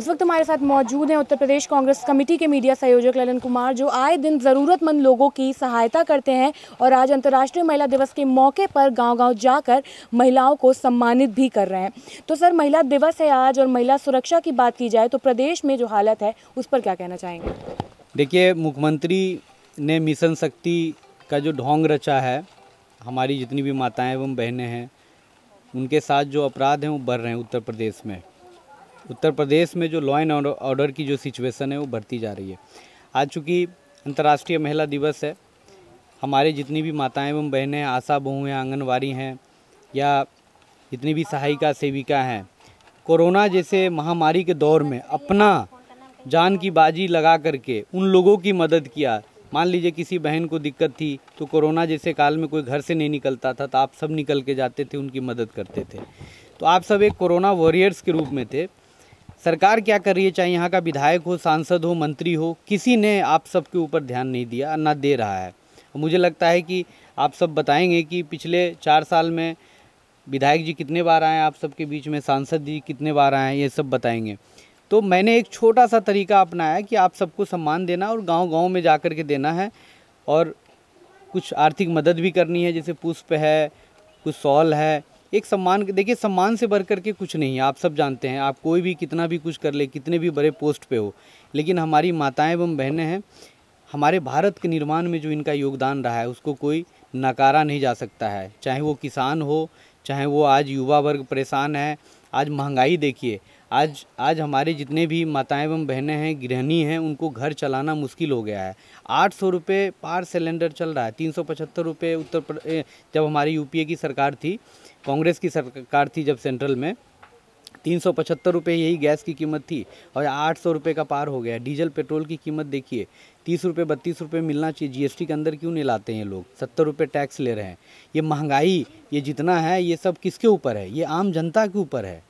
इस वक्त हमारे साथ मौजूद हैं उत्तर प्रदेश कांग्रेस कमेटी के मीडिया संयोजक ललन कुमार जो आए दिन ज़रूरतमंद लोगों की सहायता करते हैं और आज अंतर्राष्ट्रीय महिला दिवस के मौके पर गांव-गांव जाकर महिलाओं को सम्मानित भी कर रहे हैं तो सर महिला दिवस है आज और महिला सुरक्षा की बात की जाए तो प्रदेश में जो हालत है उस पर क्या कहना चाहेंगे देखिए मुख्यमंत्री ने मिशन शक्ति का जो ढोंग रचा है हमारी जितनी भी माताएं एवं बहनें हैं उनके साथ जो अपराध हैं वो बढ़ रहे हैं उत्तर प्रदेश में उत्तर प्रदेश में जो लॉ एंड ऑर्डर की जो सिचुएशन है वो बढ़ती जा रही है आज चूँकि अंतर्राष्ट्रीय महिला दिवस है हमारे जितनी भी माताएं एवं बहनें आशा बहू हैं आंगनवाड़ी हैं या जितनी भी सहायिका सेविका हैं कोरोना जैसे महामारी के दौर में अपना जान की बाजी लगा करके उन लोगों की मदद किया मान लीजिए किसी बहन को दिक्कत थी तो कोरोना जैसे काल में कोई घर से नहीं निकलता था तो आप सब निकल के जाते थे उनकी मदद करते थे तो आप सब एक कोरोना वॉरियर्स के रूप में थे सरकार क्या कर रही है चाहे यहाँ का विधायक हो सांसद हो मंत्री हो किसी ने आप सबके ऊपर ध्यान नहीं दिया ना दे रहा है मुझे लगता है कि आप सब बताएंगे कि पिछले चार साल में विधायक जी कितने बार आए आप सबके बीच में सांसद जी कितने बार आए ये सब बताएंगे तो मैंने एक छोटा सा तरीका अपनाया कि आप सबको सम्मान देना और गांव गांव में जा कर के देना है और कुछ आर्थिक मदद भी करनी है जैसे पुष्प है कुछ सॉल है एक सम्मान देखिए सम्मान से बढ़ करके कुछ नहीं है आप सब जानते हैं आप कोई भी कितना भी कुछ कर ले कितने भी बड़े पोस्ट पे हो लेकिन हमारी माताएं एवं बहनें हैं हमारे भारत के निर्माण में जो इनका योगदान रहा है उसको कोई नकारा नहीं जा सकता है चाहे वो किसान हो चाहे वो आज युवा वर्ग परेशान है आज महंगाई देखिए आज आज हमारे जितने भी माताएं एवं बहनें हैं गृहिणी हैं उनको घर चलाना मुश्किल हो गया है आठ सौ रुपये पार सिलेंडर चल रहा है तीन सौ पचहत्तर रुपये उत्तर प्रदेश जब हमारी यूपीए की सरकार थी कांग्रेस की सरकार थी जब सेंट्रल में तीन सौ पचहत्तर रुपये यही गैस की कीमत थी और आठ सौ रुपये का पार हो गया डीजल पेट्रोल की कीमत देखिए तीस रुपये बत्तीस रुपये मिलना चाहिए जीएसटी के अंदर क्यों नहीं लाते हैं लोग सत्तर रुपये टैक्स ले रहे हैं ये महंगाई ये जितना है ये सब किसके ऊपर है ये आम जनता के ऊपर है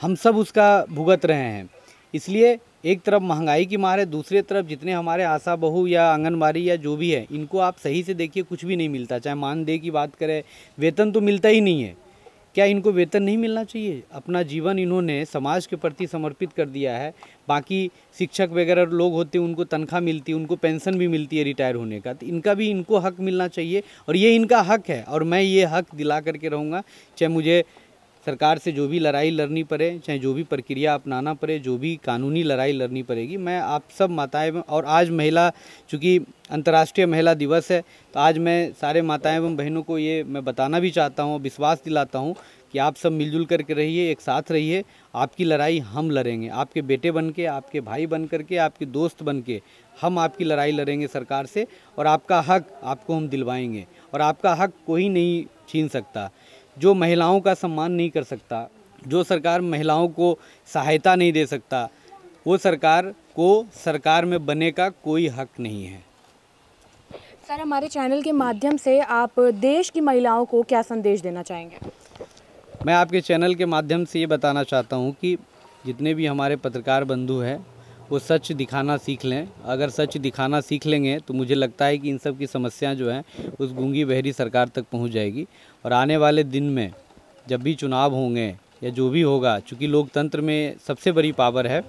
हम सब उसका भुगत रहे हैं इसलिए एक तरफ महंगाई की मार है दूसरी तरफ जितने हमारे आशा बहू या आंगनबाड़ी या जो भी है इनको आप सही से देखिए कुछ भी नहीं मिलता चाहे मानदेय की बात करें वेतन तो मिलता ही नहीं है क्या इनको वेतन नहीं मिलना चाहिए अपना जीवन इन्होंने समाज के प्रति समर्पित कर दिया है बाकी शिक्षक वगैरह लोग होते हैं उनको तनख्वाह मिलती है उनको पेंशन भी मिलती है रिटायर होने का तो इनका भी इनको हक मिलना चाहिए और ये इनका हक है और मैं ये हक दिला करके रहूँगा चाहे मुझे सरकार से जो भी लड़ाई लड़नी पड़े चाहे जो भी प्रक्रिया अपनाना पड़े जो भी कानूनी लड़ाई लड़नी पड़ेगी मैं आप सब माताएं और आज महिला चूँकि अंतर्राष्ट्रीय महिला दिवस है तो आज मैं सारे माताएं एवं बहनों को ये मैं बताना भी चाहता हूँ विश्वास दिलाता हूँ कि आप सब मिलजुल करके रहिए एक साथ रहिए आपकी लड़ाई हम लड़ेंगे आपके बेटे बन के आपके भाई बन करके आपके दोस्त बन के हम आपकी लड़ाई लड़ेंगे सरकार से और आपका हक आपको हम दिलवाएंगे और आपका हक कोई नहीं छीन सकता जो महिलाओं का सम्मान नहीं कर सकता जो सरकार महिलाओं को सहायता नहीं दे सकता वो सरकार को सरकार में बने का कोई हक नहीं है सर हमारे चैनल के माध्यम से आप देश की महिलाओं को क्या संदेश देना चाहेंगे मैं आपके चैनल के माध्यम से ये बताना चाहता हूँ कि जितने भी हमारे पत्रकार बंधु हैं वो सच दिखाना सीख लें अगर सच दिखाना सीख लेंगे तो मुझे लगता है कि इन सब की समस्याएं जो हैं उस गूंगी बहरी सरकार तक पहुंच जाएगी और आने वाले दिन में जब भी चुनाव होंगे या जो भी होगा चूँकि लोकतंत्र में सबसे बड़ी पावर है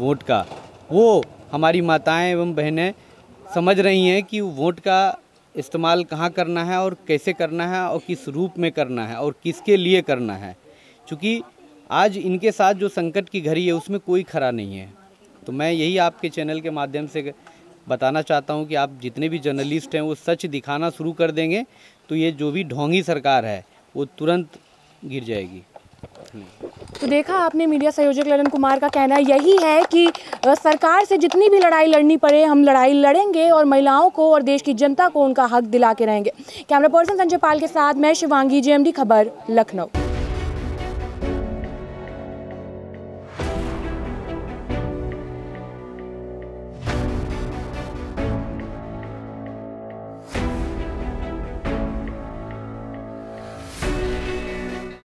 वोट का वो हमारी माताएं एवं बहनें समझ रही हैं कि वोट का इस्तेमाल कहाँ करना है और कैसे करना है और किस रूप में करना है और किसके लिए करना है चूँकि आज इनके साथ जो संकट की घड़ी है उसमें कोई खरा नहीं है तो मैं यही आपके चैनल के माध्यम से बताना चाहता हूँ कि आप जितने भी जर्नलिस्ट हैं वो सच दिखाना शुरू कर देंगे तो ये जो भी ढोंगी सरकार है वो तुरंत गिर जाएगी तो देखा आपने मीडिया संयोजक ललन कुमार का कहना यही है कि सरकार से जितनी भी लड़ाई लड़नी पड़े हम लड़ाई लड़ेंगे और महिलाओं को और देश की जनता को उनका हक दिला के रहेंगे कैमरा पर्सन संजय पाल के साथ मैं शिवांगी जेएमडी खबर लखनऊ